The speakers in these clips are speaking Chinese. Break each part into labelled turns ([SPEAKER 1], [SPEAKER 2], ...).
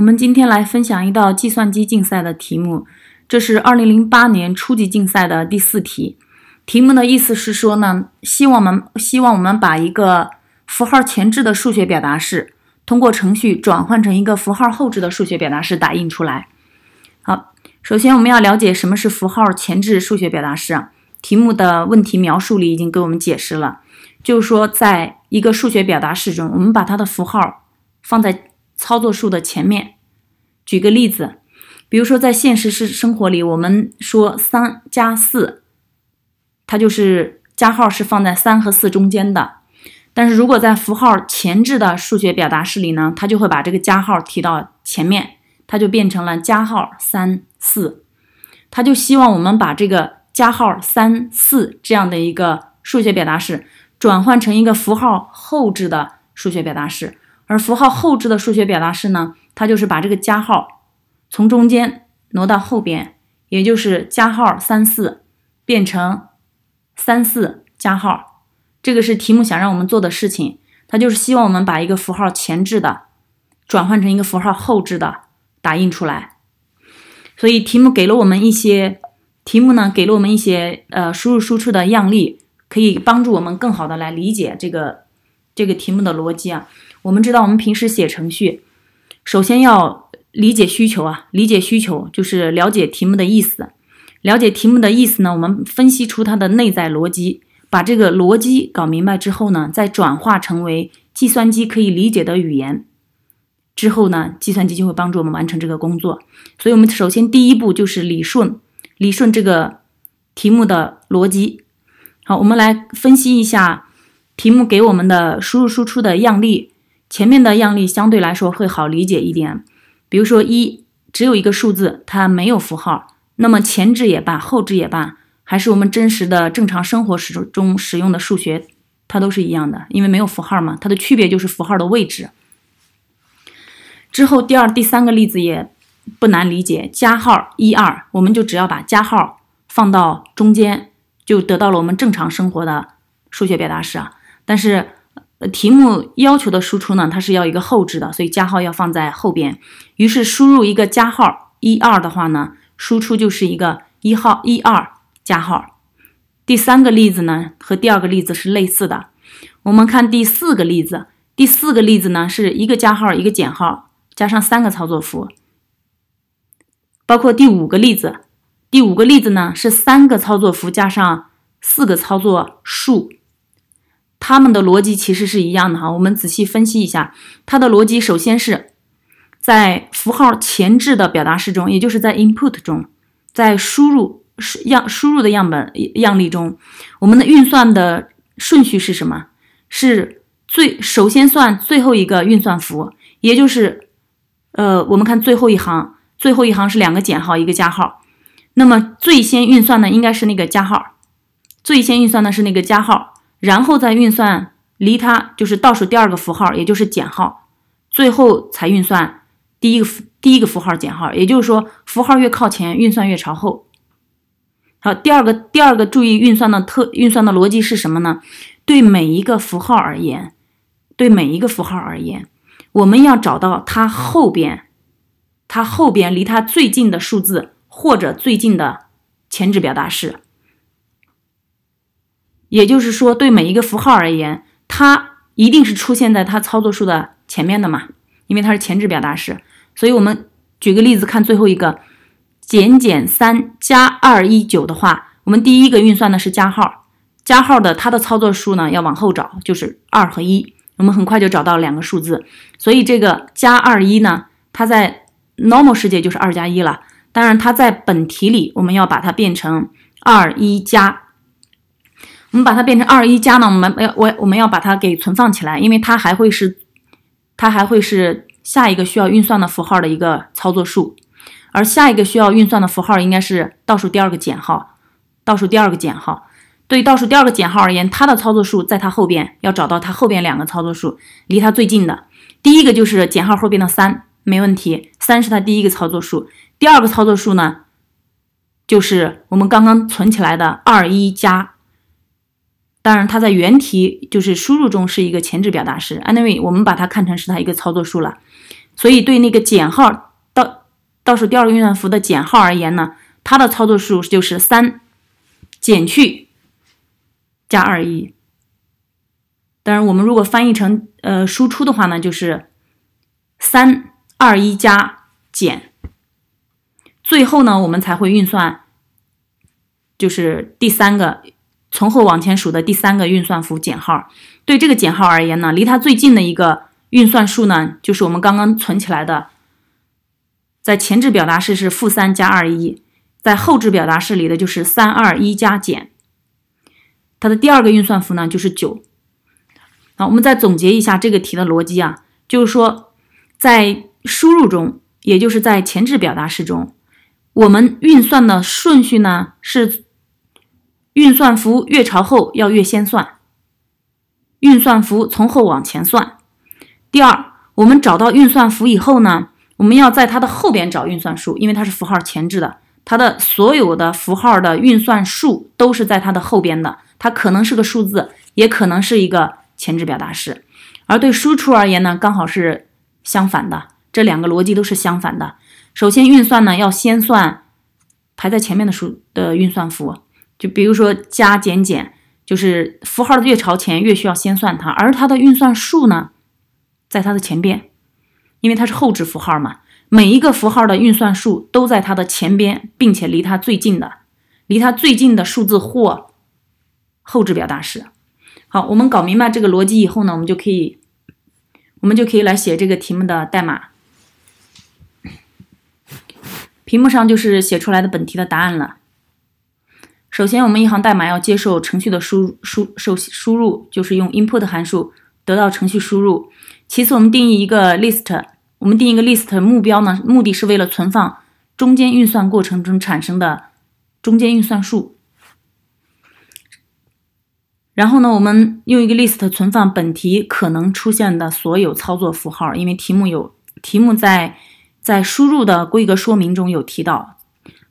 [SPEAKER 1] 我们今天来分享一道计算机竞赛的题目，这是2008年初级竞赛的第四题。题目的意思是说呢，希望我们希望我们把一个符号前置的数学表达式，通过程序转换成一个符号后置的数学表达式打印出来。好，首先我们要了解什么是符号前置数学表达式。啊。题目的问题描述里已经给我们解释了，就是说在一个数学表达式中，我们把它的符号放在操作数的前面。举个例子，比如说在现实是生活里，我们说三加四，它就是加号是放在三和四中间的。但是如果在符号前置的数学表达式里呢，它就会把这个加号提到前面，它就变成了加号三四。它就希望我们把这个加号三四这样的一个数学表达式转换成一个符号后置的数学表达式，而符号后置的数学表达式呢？它就是把这个加号从中间挪到后边，也就是加号三四变成三四加号。这个是题目想让我们做的事情，它就是希望我们把一个符号前置的转换成一个符号后置的打印出来。所以题目给了我们一些题目呢，给了我们一些呃输入输出的样例，可以帮助我们更好的来理解这个这个题目的逻辑啊。我们知道我们平时写程序。首先要理解需求啊，理解需求就是了解题目的意思。了解题目的意思呢，我们分析出它的内在逻辑，把这个逻辑搞明白之后呢，再转化成为计算机可以理解的语言。之后呢，计算机就会帮助我们完成这个工作。所以，我们首先第一步就是理顺理顺这个题目的逻辑。好，我们来分析一下题目给我们的输入输出的样例。前面的样例相对来说会好理解一点，比如说一只有一个数字，它没有符号，那么前置也罢，后置也罢，还是我们真实的正常生活时中使用的数学，它都是一样的，因为没有符号嘛，它的区别就是符号的位置。之后第二、第三个例子也不难理解，加号一二，我们就只要把加号放到中间，就得到了我们正常生活的数学表达式啊，但是。呃，题目要求的输出呢，它是要一个后置的，所以加号要放在后边。于是输入一个加号一二的话呢，输出就是一个一号一二加号。第三个例子呢，和第二个例子是类似的。我们看第四个例子，第四个例子呢是一个加号一个减号加上三个操作符，包括第五个例子。第五个例子呢是三个操作符加上四个操作数。他们的逻辑其实是一样的哈，我们仔细分析一下它的逻辑。首先是在符号前置的表达式中，也就是在 input 中，在输入样输入的样本样例中，我们的运算的顺序是什么？是最首先算最后一个运算符，也就是呃，我们看最后一行，最后一行是两个减号一个加号，那么最先运算的应该是那个加号，最先运算的是那个加号。然后再运算，离它就是倒数第二个符号，也就是减号，最后才运算第一个第一个符号减号。也就是说，符号越靠前，运算越朝后。好，第二个第二个注意运算的特运算的逻辑是什么呢？对每一个符号而言，对每一个符号而言，我们要找到它后边它后边离它最近的数字或者最近的前置表达式。也就是说，对每一个符号而言，它一定是出现在它操作数的前面的嘛？因为它是前置表达式，所以我们举个例子，看最后一个减减三加二一九的话，我们第一个运算呢是加号，加号的它的操作数呢要往后找，就是二和一，我们很快就找到两个数字，所以这个加二一呢，它在 normal 世界就是二加一了，当然它在本题里，我们要把它变成二一加。我们把它变成二一加呢？我们要我我们要把它给存放起来，因为它还会是它还会是下一个需要运算的符号的一个操作数。而下一个需要运算的符号应该是倒数第二个减号，倒数第二个减号。对倒数第二个减号而言，它的操作数在它后边要找到它后边两个操作数，离它最近的第一个就是减号后边的三，没问题，三是它第一个操作数。第二个操作数呢，就是我们刚刚存起来的二一加。当然，它在原题就是输入中是一个前置表达式，anyway，我们把它看成是它一个操作数了。所以对那个减号倒倒数第二个运算符的减号而言呢，它的操作数就是三减去加二一。当然，我们如果翻译成呃输出的话呢，就是三二一加减。最后呢，我们才会运算，就是第三个。从后往前数的第三个运算符减号，对这个减号而言呢，离它最近的一个运算数呢，就是我们刚刚存起来的，在前置表达式是负三加二一，在后置表达式里的就是三二一加减。它的第二个运算符呢就是九。好，我们再总结一下这个题的逻辑啊，就是说在输入中，也就是在前置表达式中，我们运算的顺序呢是。运算符越朝后，要越先算。运算符从后往前算。第二，我们找到运算符以后呢，我们要在它的后边找运算数，因为它是符号前置的，它的所有的符号的运算数都是在它的后边的。它可能是个数字，也可能是一个前置表达式。而对输出而言呢，刚好是相反的，这两个逻辑都是相反的。首先，运算呢要先算排在前面的数的运算符。就比如说加减减，就是符号越朝前，越需要先算它，而它的运算数呢，在它的前边，因为它是后置符号嘛。每一个符号的运算数都在它的前边，并且离它最近的，离它最近的数字或后置表达式。好，我们搞明白这个逻辑以后呢，我们就可以，我们就可以来写这个题目的代码。屏幕上就是写出来的本题的答案了。首先，我们一行代码要接受程序的输输受输入，就是用 input 函数得到程序输入。其次，我们定义一个 list，我们定一个 list 目标呢，目的是为了存放中间运算过程中产生的中间运算数。然后呢，我们用一个 list 存放本题可能出现的所有操作符号，因为题目有题目在在输入的规格说明中有提到，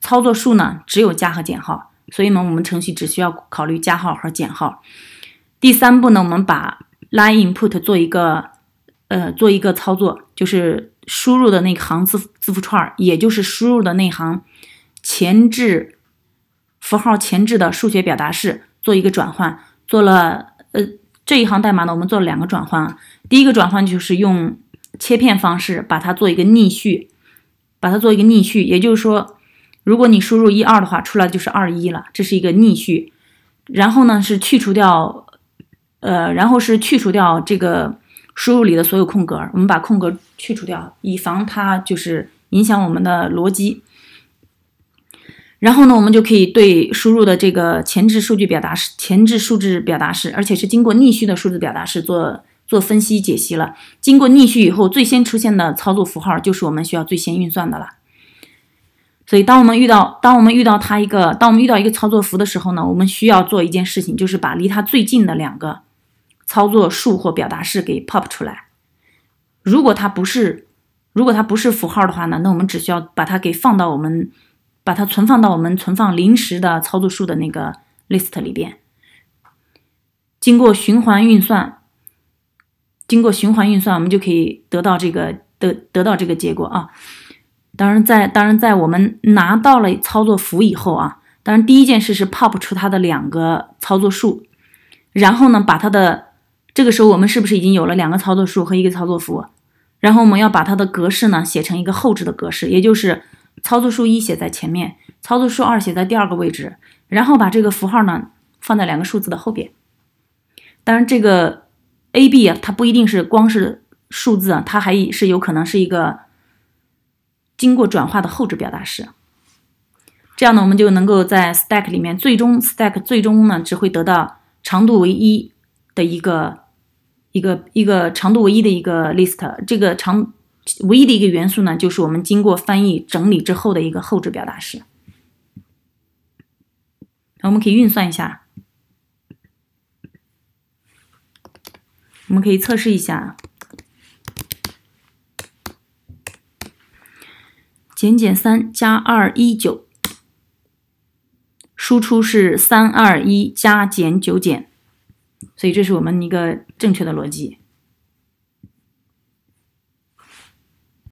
[SPEAKER 1] 操作数呢只有加和减号。所以呢，我们程序只需要考虑加号和减号。第三步呢，我们把 line input 做一个，呃，做一个操作，就是输入的那行字字符串，也就是输入的那行前置符号前置的数学表达式，做一个转换。做了，呃，这一行代码呢，我们做了两个转换。第一个转换就是用切片方式把它做一个逆序，把它做一个逆序，也就是说。如果你输入一二的话，出来就是二一了，这是一个逆序。然后呢，是去除掉，呃，然后是去除掉这个输入里的所有空格，我们把空格去除掉，以防它就是影响我们的逻辑。然后呢，我们就可以对输入的这个前置数据表达式、前置数字表达式，而且是经过逆序的数字表达式做做分析解析了。经过逆序以后，最先出现的操作符号就是我们需要最先运算的了。所以，当我们遇到当我们遇到它一个当我们遇到一个操作符的时候呢，我们需要做一件事情，就是把离它最近的两个操作数或表达式给 pop 出来。如果它不是如果它不是符号的话呢，那我们只需要把它给放到我们把它存放到我们存放临时的操作数的那个 list 里边。经过循环运算，经过循环运算，我们就可以得到这个得得到这个结果啊。当然，在当然，在我们拿到了操作符以后啊，当然第一件事是 pop 出它的两个操作数，然后呢，把它的这个时候我们是不是已经有了两个操作数和一个操作符？然后我们要把它的格式呢写成一个后置的格式，也就是操作数一写在前面，操作数二写在第二个位置，然后把这个符号呢放在两个数字的后边。当然，这个 a b 它不一定是光是数字啊，它还是有可能是一个。经过转化的后置表达式，这样呢，我们就能够在 stack 里面，最终 stack 最终呢，只会得到长度为一的一个、一个、一个长度为一的一个 list。这个长唯一的一个元素呢，就是我们经过翻译整理之后的一个后置表达式。那我们可以运算一下，我们可以测试一下。减减三加二一九，输出是三二一加减九减，所以这是我们一个正确的逻辑。